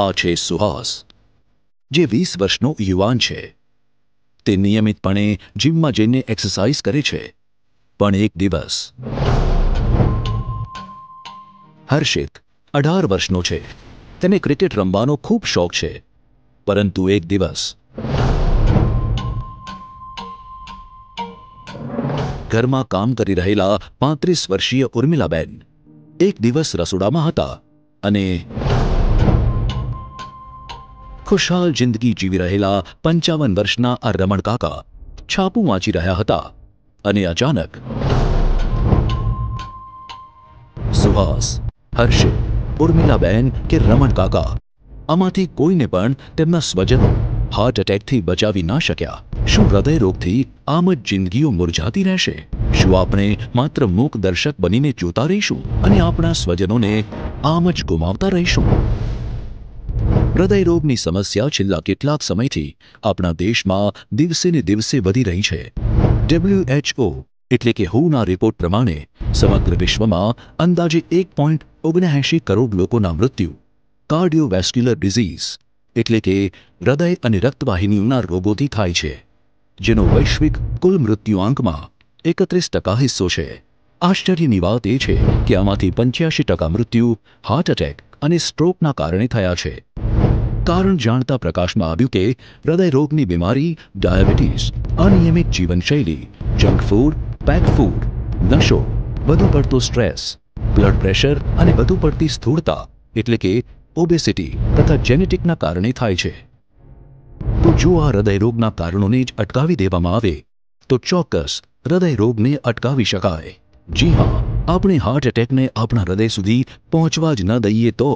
આ છે સુહાસ જે વીસ વર્ષનો યુવાન છે તે નિયમિતપણે જીમમાં જઈને એક્સરસાઇઝ કરે છે પણ એક દિવસ હર્ષિત અઢાર વર્ષનો છે તેને ક્રિકેટ રમવાનો ખૂબ શોખ છે પરંતુ એક દિવસ ઘરમાં કામ કરી રહેલા પાંત્રીસ વર્ષીય ઉર્મિલાબેન એક દિવસ રસોડામાં હતા અને ખુશહાલ જિંદગી જીવી રહેલા પંચાવન વર્ષના આ રમણકાકા છાપું વાંચી રહ્યા હતા અને અચાનક સુહાસ હર્ષિત ઉર્મિલાબેન કે રમણકાકા આમાંથી કોઈને પણ તેમના સ્વજનો હાર્ટ એટેકથી બચાવી ના શક્યા શું હૃદય રોગથી આમ જ જિંદગીઓ મુરઝાતી રહેશે શું આપણે માત્ર મૂક દર્શક બનીને જોતા રહીશું અને આપણા સ્વજનોને આમ જ ગુમાવતા રહીશું હૃદયરોગની સમસ્યા છેલ્લા કેટલાક સમયથી આપણા દેશમાં દિવસેને દિવસે વધી રહી છે ડબલ્યુએચઓ એટલે કે હુના રિપોર્ટ પ્રમાણે સમગ્ર વિશ્વમાં અંદાજે એક પોઈન્ટ ઓગણએંશી કરોડ લોકોના મૃત્યુ કાર્ડિયોવેસ્ક્યુલર ડિઝીઝ એટલે કે હૃદય અને રક્તવાહિનીઓના રોગોથી થાય છે જેનો વૈશ્વિક કુલ મૃત્યુઆંકમાં એકત્રીસ ટકા હિસ્સો છે આશ્ચર્યની વાત એ છે કે આમાંથી પંચ્યાસી ટકા મૃત્યુ હાર્ટ એટેક અને સ્ટ્રોકના કારણે થયા છે કારણ જાણતા પ્રકાશમાં આવ્યું કે હૃદયરોગની બીમારી ડાયાબિટીસ અનિયમિત જીવનશૈલી જંક ફૂડ પેક ફૂડ નશો વધુ પડતો સ્ટ્રેસ બ્લડ પ્રેશર અને વધુ પડતી સ્થૂળતા એટલે કે ઓબેસિટી તથા જેનેટિકના કારણે થાય છે તો જો આ હૃદયરોગના કારણોને જ અટકાવી દેવામાં આવે તો ચોક્કસ હૃદયરોગને અટકાવી શકાય જી હા આપણે હાર્ટ એટેકને આપણા હૃદય સુધી પહોંચવા જ ન દઈએ તો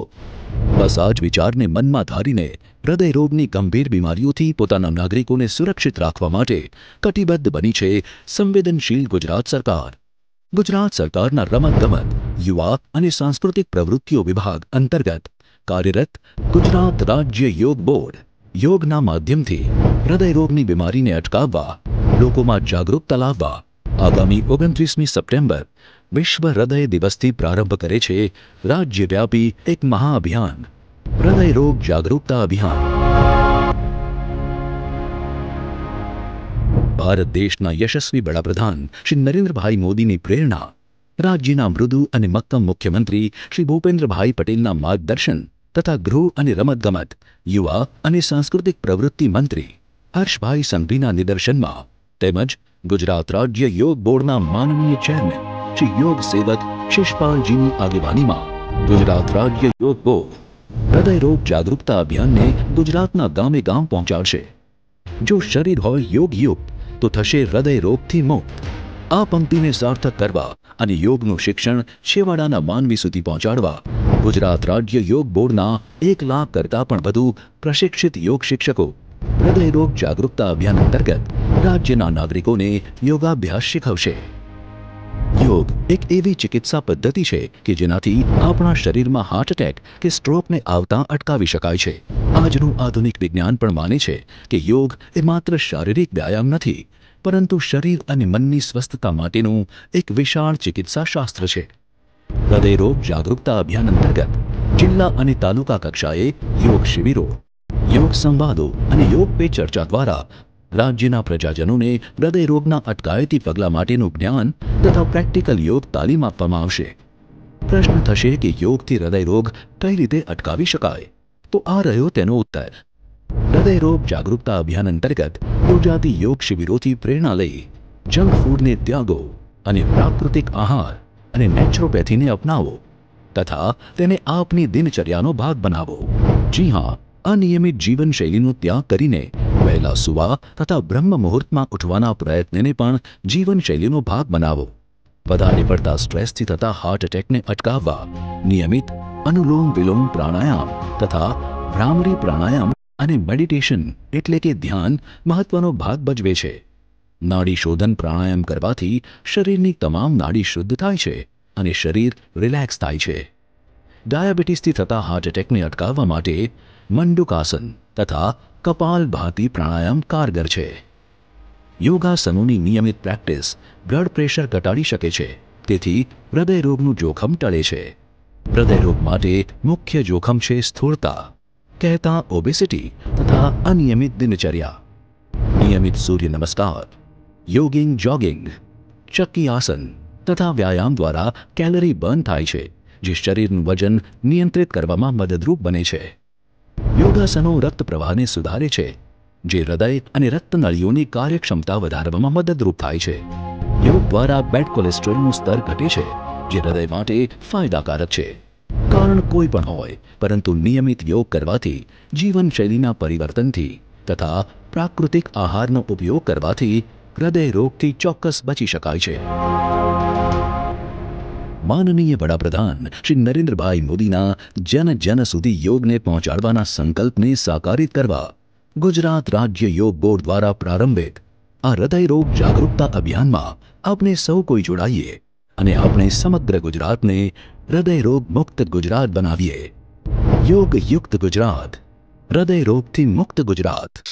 બસ આ જ વિચારને મનમાં ધારીને હૃદયરોગની ગંભીર બીમારીઓથી પોતાના નાગરિકોને સુરક્ષિત રાખવા માટે કટિબદ્ધ બની છે સંવેદનશીલ ગુજરાત સરકાર ગુજરાત સરકારના રમતગમત યુવા અને સાંસ્કૃતિક પ્રવૃત્તિઓ વિભાગ અંતર્ગત કાર્યરત ગુજરાત રાજ્ય યોગ બોર્ડ યોગના માધ્યમથી હૃદયરોગની બીમારીને અટકાવવા લોકોમાં જાગૃતતા લાવવા આગામી ઓગણત્રીસમી સપ્ટેમ્બર વિશ્વ હૃદય દિવસથી પ્રારંભ કરે છે રાજ્યવ્યાપી એક મહાઅભિયાન હૃદય રોગ જાગરૂકતા અભિયાન ભારત દેશના યશસ્વી વડાપ્રધાન શ્રી નરેન્દ્રભાઈ મોદીની પ્રેરણા રાજ્યના મૃદુ અને મક્કમ મુખ્યમંત્રી શ્રી ભૂપેન્દ્રભાઈ પટેલના માર્ગદર્શન તથા ગૃહ અને રમતગમત યુવા અને સાંસ્કૃતિક પ્રવૃત્તિ મંત્રી હર્ષભાઈ સંઘવીના નિદર્શનમાં તેમજ ગુજરાત રાજ્ય યોગ બોર્ડના માનનીય ચેરમેન ઉચ્ચ યોગ સેવક શિષપાલજીની આગેવાનીમાં ગુજરાત રાજ્ય યોગ બોર્ડ હૃદયરોગ જાગૃતતા અભિયાનને ગુજરાતના ગામે ગામ પહોંચાડશે જો શરીર હોય યોગયુક્ત તો થશે હૃદયરોગથી મુક્ત આ પંક્તિને સાર્થક કરવા અને યોગનું શિક્ષણ છેવાડાના માનવી સુધી પહોંચાડવા ગુજરાત રાજ્ય યોગ બોર્ડના એક લાખ કરતા પણ વધુ પ્રશિક્ષિત યોગ શિક્ષકો હૃદય રોગ જાગૃતતા અભિયાન અંતર્ગત રાજ્યના નાગરિકોને યોગાભ્યાસ શીખવશે યોગ એક એવી ચિકિત્સા પદ્ધતિ છે કે જેનાથી આપણા શરીરમાં હાર્ટ એટેક કે સ્ટ્રોકને આવતા અટકાવી શકાય છે આજનું આધુનિક વિજ્ઞાન પણ માને છે કે યોગ એ માત્ર શારીરિક વ્યાયામ નથી પરંતુ શરીર અને મનની સ્વસ્થતા માટેનું એક વિશાળ ચિકિત્સા શાસ્ત્ર છે હૃદયરોગ જાગૃતતા અભિયાન અંતર્ગત જિલ્લા અને તાલુકા કક્ષાએ યોગ શિબિરો યોગ સંવાદો અને યોગ પે ચર્ચા દ્વારા રાજ્યના પ્રજાજનોને હૃદયરોગના અટકાયતી પગલાં માટેનું જ્ઞાન તથા પ્રેક્ટિકલ યોગ તાલીમ આપવામાં આવશે પ્રશ્ન થશે કે યોગથી હૃદયરોગ કઈ રીતે અટકાવી શકાય તો આ રહ્યો તેનો ઉત્તર હૃદયરોગ જાગૃતતા અભિયાન અંતર્ગત યોજાતી યોગ શિબિરોથી પ્રેરણા લઈ જંક ફૂડને ત્યાગો અને પ્રાકૃતિક આહાર અને નેચરોપેથીને અપનાવો તથા તેને આપની દિનચર્યાનો ભાગ બનાવો જી હા અનિયમિત જીવનશૈલીનો ત્યાગ કરીને વહેલા સુવા તથા બ્રહ્મ મુહૂર્તમાં ઉઠવાના પ્રયત્નને પણ જીવનશૈલીનો ભાગ બનાવો વધારે પડતા સ્ટ્રેસથી થતા હાર્ટ એટેકને અટકાવવા નિયમિત અનુલોમ વિલોમ પ્રાણાયામ તથા ભ્રામરી પ્રાણાયામ અને મેડિટેશન એટલે કે ધ્યાન મહત્વનો ભાગ ભજવે છે નાડી શોધન પ્રાણાયામ કરવાથી શરીરની તમામ નાડી શુદ્ધ થાય છે અને શરીર રિલેક્સ થાય છે ડાયાબિટીસથી થતા હાર્ટ એટેકને અટકાવવા માટે મંડુકાસન તથા કપાલભાતી પ્રાણાયામ કારગર છે યોગાસનોની નિયમિત પ્રેક્ટિસ બ્લડ પ્રેશર ઘટાડી શકે છે તેથી હૃદયરોગનું જોખમ ટળે છે હૃદયરોગ માટે મુખ્ય જોખમ છે સ્થૂળતા કહેતા ઓબેસિટી તથા અનિયમિત દિનચર્યા નિયમિત સૂર્ય નમસ્કાર યોગિંગ જોગિંગ ચક્કી આસન તથા વ્યાયામ દ્વારા કેલરી બર્ન થાય છે જે શરીરનું વજન નિયંત્રિત કરવામાં મદદરૂપ બને છે યોગાસનો રક્ત પ્રવાહને સુધારે છે જે હૃદય અને રક્તનળીઓની કાર્યક્ષમતા વધારવામાં મદદરૂપ થાય છે યોગ દ્વારા બેડ કોલેસ્ટ્રોલનું સ્તર ઘટે છે જે હૃદય માટે ફાયદાકારક છે કારણ કોઈ પણ હોય પરંતુ નિયમિત યોગ કરવાથી જીવનશૈલીના પરિવર્તનથી તથા પ્રાકૃતિક આહારનો ઉપયોગ કરવાથી હૃદય રોગથી ચોક્કસ બચી શકાય છે માનનીય વડાપ્રધાન શ્રી નરેન્દ્રભાઈ મોદીના જન જન સુધી યોગને પહોંચાડવાના સંકલ્પને સાકારિત કરવા ગુજરાત રાજ્ય યોગ બોર્ડ દ્વારા પ્રારંભિત આ હૃદયરોગ જાગૃતતા અભિયાનમાં આપણે સૌ કોઈ જોડાઈએ અને આપણે સમગ્ર ગુજરાતને હૃદયરોગ મુક્ત ગુજરાત બનાવીએ યોગયુક્ત ગુજરાત હૃદયરોગથી મુક્ત ગુજરાત